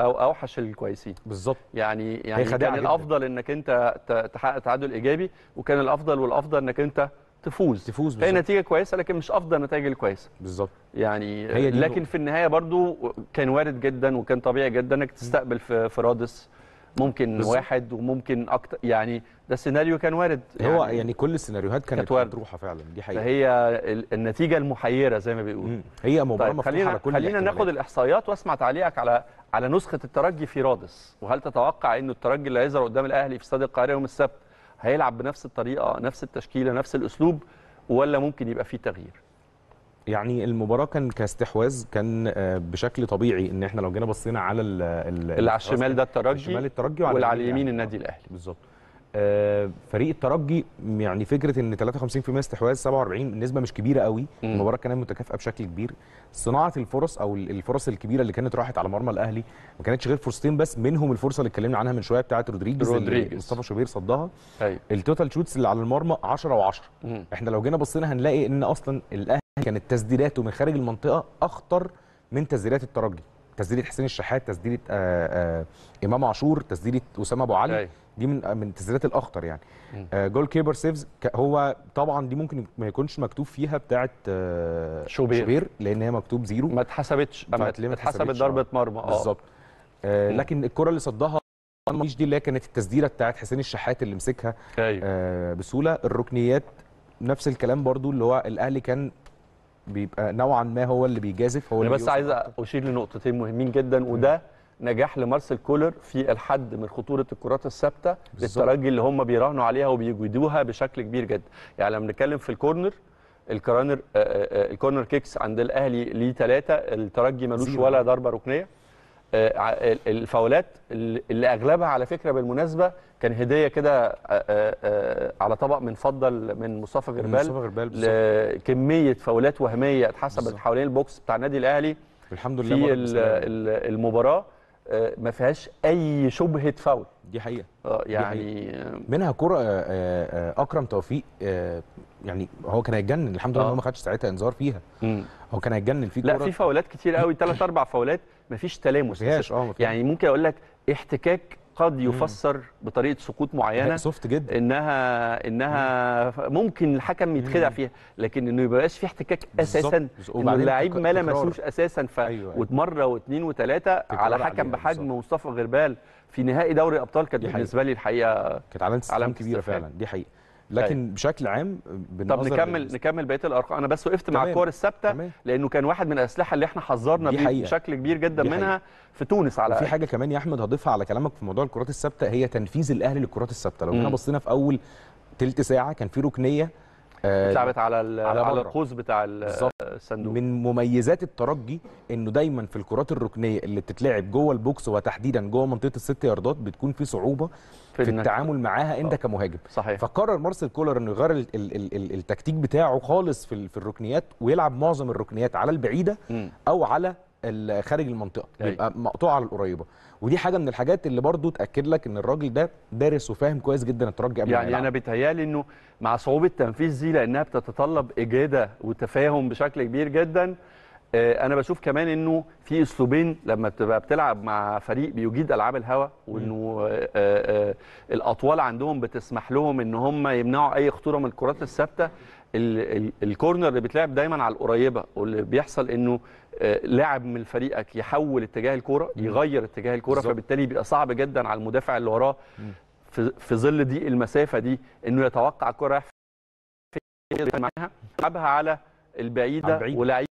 او اوحش الكويسين بالظبط يعني يعني كان جداً. الافضل انك انت تحقق تعادل ايجابي وكان الافضل والافضل انك انت تفوز تفوز بالظبط هي نتيجه كويسه لكن مش افضل النتائج الكويسه بالظبط يعني لكن في النهايه برضو كان وارد جدا وكان طبيعي جدا انك تستقبل في رادس ممكن بالزبط. واحد وممكن اكتر يعني ده السيناريو كان وارد يعني هو يعني كل السيناريوهات كانت, مطروحه فعلا دي حقيقه فهي النتيجه المحيره زي ما بيقولوا هي مباراه طيب خلينا على كل خلينا ناخد الاحصائيات واسمع تعليقك على على نسخه الترجي في رادس وهل تتوقع ان الترجي اللي هيظهر قدام الاهلي في استاد القاهره يوم السبت هيلعب بنفس الطريقه نفس التشكيله نفس الاسلوب ولا ممكن يبقى فيه تغيير يعني المباراه كان كاستحواذ كان آه، بشكل طبيعي ان احنا لو جينا بصينا على ال ال اللي على الشمال ده الترجي الشمال الترجي وعلى على اليمين يعني. النادي الاهلي بالظبط آه، فريق الترجي يعني فكره ان 53% استحواذ 47 نسبه مش كبيره قوي المباراه كانت متكافئه بشكل كبير صناعه الفرص او الفرص الكبيره اللي كانت راحت على مرمى الاهلي ما كانتش غير فرصتين بس منهم الفرصه اللي اتكلمنا عنها من شويه بتاعه رودريجيز رودريجز مصطفى شوبير صدها أيوة. التوتال شوتس اللي على المرمى 10 و10 احنا لو جينا بصينا هنلاقي ان اصلا الاهلي كانت تسديداته من خارج المنطقه اخطر من تسديدات الترجي تسديده حسين الشحات تسديده آه، آه، امام عاشور تسديده اسامه ابو علي دي من آه، من التسديدات الاخطر يعني جول كيبر سيفز هو طبعا دي ممكن ما يكونش مكتوب فيها بتاعه شوبير. شوبير لان هي مكتوب زيرو ما اتحسبتش ما اتحسبت ضربه مرمى اه بالظبط لكن الكره اللي صدها مش دي اللي هي كانت التسديده بتاعت حسين الشحات اللي مسكها أيوه. آه بسهوله الركنيات نفس الكلام برضو اللي هو الاهلي كان بيبقى نوعا ما هو اللي بيجازف هو اللي بس عايز اشير لنقطتين مهمين جدا وده نجاح لمارسيل كولر في الحد من خطوره الكرات الثابته للترجي اللي هم بيراهنوا عليها وبيجودوها بشكل كبير جدا يعني لما بنتكلم في الكورنر الكرانر آه، آه، آه، الكورنر كيكس عند الاهلي ليه ثلاثه الترجي ملوش ولا ضربه ركنيه آه، الفاولات اللي اغلبها على فكره بالمناسبه كان هديه كده آه، آه، على طبق من فضه من مصطفى غربال مصطفى غربال كميه فاولات وهميه اتحسبت حوالين البوكس بتاع النادي الاهلي الحمد لله في المباراه ما فيهاش اي شبهه فاول دي حقيقه اه يعني حقيقة. منها كره اكرم توفيق يعني هو كان هيتجنن الحمد لله آه. ان هو ما خدش ساعتها انذار فيها مم. هو كان هيتجنن في كوره لا في فاولات كتير قوي ثلاث اربع فاولات مفيش تلامس مفيهاش اه مفيهاش. يعني ممكن اقول لك احتكاك قد يفسر مم. بطريقه سقوط معينه سوفت جدا انها انها مم. ممكن الحكم يتخدع فيها لكن انه يبقاش في احتكاك اساسا انه اللاعب ما لمسوش اساسا ف أيوة. ومره أيوة. واثنين وثلاثه على حكم بحجم مصطفى غربال في نهائي دوري ابطال كانت بالنسبه لي الحقيقه كانت علامه كبيره فعلا دي حقيقه لكن أيوة. بشكل عام طب نكمل نكمل بقيه الارقام انا بس وقفت مع الكور الثابته لانه كان واحد من الاسلحه اللي احنا حذرنا بيه بشكل كبير جدا منها حقيقة. في تونس على في حاجه كمان يا احمد هضيفها على كلامك في موضوع الكرات الثابته هي تنفيذ الاهلي للكرات الثابته لو احنا بصينا في اول تلت ساعه كان في ركنيه اتلعبت آه، على على القوس بتاع الصندوق من مميزات الترجي انه دايما في الكرات الركنيه اللي بتتلعب جوه البوكس وتحديدا جوه منطقه الست ياردات بتكون في صعوبه في, في التعامل معاها انت أوه. كمهاجم صحيح. فقرر مارسيل كولر انه يغير التكتيك بتاعه خالص في, في الركنيات ويلعب معظم الركنيات على البعيده م. او على خارج المنطقه أي. أيوة. بيبقى مقطوعه على القريبه ودي حاجه من الحاجات اللي برضو تاكد لك ان الراجل ده دارس وفاهم كويس جدا الترجي قبل يعني انا بيتهيالي انه مع صعوبه تنفيذ دي لانها بتتطلب اجاده وتفاهم بشكل كبير جدا آه، انا بشوف كمان انه في اسلوبين لما بتبقى بتلعب مع فريق بيجيد العاب الهوا وانه آه، آه، الاطوال عندهم بتسمح لهم ان هم يمنعوا اي خطوره من الكرات الثابته الكورنر اللي بتلعب دايما على القريبه واللي بيحصل انه آه، لاعب من فريقك يحول اتجاه الكوره يغير اتجاه الكوره فبالتالي بيبقى صعب جدا على المدافع اللي وراه في ظل دي المسافه دي انه يتوقع الكوره رايح معاها يلعبها على البعيده ولعيب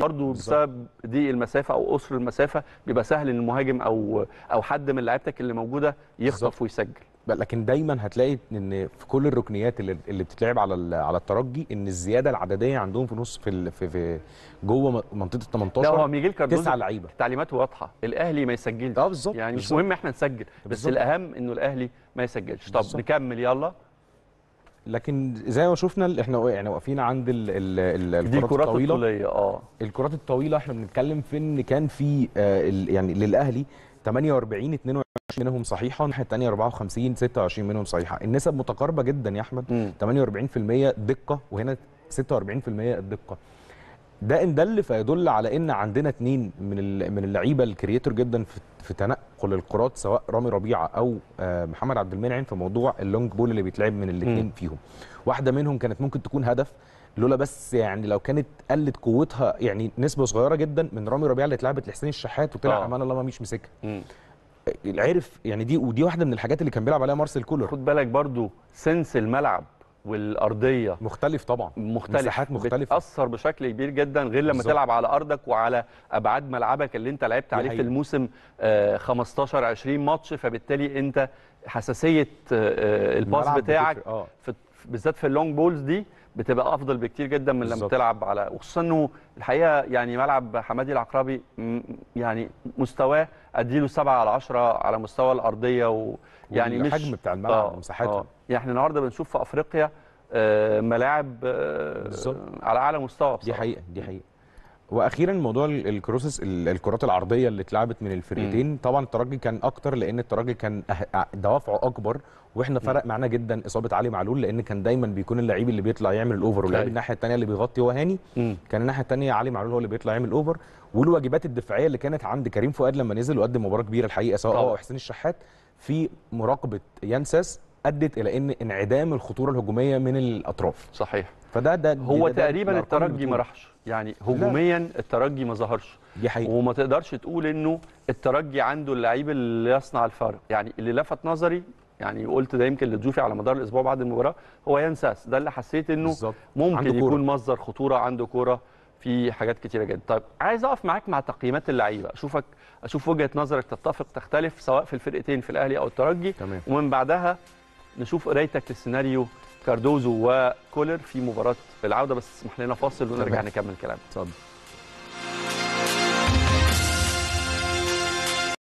برضه بسبب دي المسافه او قصر المسافه بيبقى سهل ان المهاجم او او حد من لعيبتك اللي موجوده يخطف ويسجل لكن دايما هتلاقي ان في كل الركنيات اللي, اللي بتتلعب على على الترجي ان الزياده العدديه عندهم في نص في في, جوه منطقه ال 18 لا هو ميجيل كاردوزو تسع لعيبه تعليماته واضحه الاهلي ما يسجلش اه بالظبط يعني بالزبط. مش مهم احنا نسجل بس بالزبط. الاهم انه الاهلي ما يسجلش طب بالزبط. نكمل يلا لكن زي ما شفنا احنا يعني واقفين عند الـ الـ الـ الكرات, الكرات الطويله الطولية. اه الكرات الطويله احنا بنتكلم في ان كان في آه يعني للاهلي 48 22 منهم صحيحه الناحيه الثانيه 54 26 منهم صحيحه النسب متقاربه جدا يا احمد م. 48% دقه وهنا 46% الدقه ده ان دل فيدل على ان عندنا اثنين من من اللعيبه الكرييتور جدا في تنقل الكرات سواء رامي ربيعه او آه، محمد عبد المنعم في موضوع اللونج بول اللي بيتلعب من الاثنين فيهم واحده منهم كانت ممكن تكون هدف لولا بس يعني لو كانت قلت قوتها يعني نسبه صغيره جدا من رامي ربيعه اللي اتلعبت لحسين الشحات وطلع آه. امان الله ما مش مسكها عرف يعني دي ودي واحده من الحاجات اللي كان بيلعب عليها مارسيل كولر خد بالك برضو سنس الملعب والارضيه مختلف طبعا مختلف مساحات مختلفه بتاثر بشكل كبير جدا غير لما بالزبط. تلعب على ارضك وعلى ابعاد ملعبك اللي انت لعبت عليه في الموسم 15 آه، 20 ماتش فبالتالي انت حساسيه الباص آه، آه، الباس بتاعك آه. بالذات في اللونج بولز دي بتبقى افضل بكتير جدا من لما تلعب على وخصوصا انه الحقيقه يعني ملعب حمادي العقربي يعني مستواه اديله 7 على 10 على مستوى الارضيه ويعني مش الحجم بتاع الملعب ومساحته آه، آه. يعني احنا النهارده بنشوف في افريقيا آه، ملاعب على اعلى مستوى بصراحه دي حقيقه دي حقيقه واخيرا موضوع الكروسس الكرات العرضيه اللي اتلعبت من الفرقتين طبعا الترجي كان اكتر لان الترجي كان أه- أه- دوافعه اكبر واحنا فرق معانا جدا اصابه علي معلول لان كان دايما بيكون اللعيب اللي بيطلع يعمل الاوفر واللاعب طيب. الناحيه الثانيه اللي بيغطي هو هاني كان الناحيه الثانيه علي معلول هو اللي بيطلع يعمل الاوفر والواجبات الدفاعيه اللي كانت عند كريم فؤاد لما نزل وقدم مباراه كبيره الحقيقه سواء هو حسين الشحات في مراقبه يانساس ادت الى ان انعدام الخطوره الهجوميه من الاطراف صحيح فده ده هو ده تقريبا ده الترجي ما راحش يعني هجوميا لا. الترجي ما ظهرش دي حقيقة. وما تقدرش تقول انه الترجي عنده اللعيب اللي يصنع الفارق يعني اللي لفت نظري يعني قلت ده يمكن لضيوفي على مدار الاسبوع بعد المباراه هو ينساس ده اللي حسيت انه بالزبط. ممكن يكون مصدر خطوره عنده كوره في حاجات كتيره جدا طيب عايز اقف معاك مع تقييمات اللعيبه اشوفك اشوف وجهه نظرك تتفق تختلف سواء في الفرقتين في الاهلي او الترجي تمام. ومن بعدها نشوف قرايتك للسيناريو كاردوزو وكولر في مباراه العوده بس اسمح لنا فاصل ونرجع نكمل كلامنا اتفضل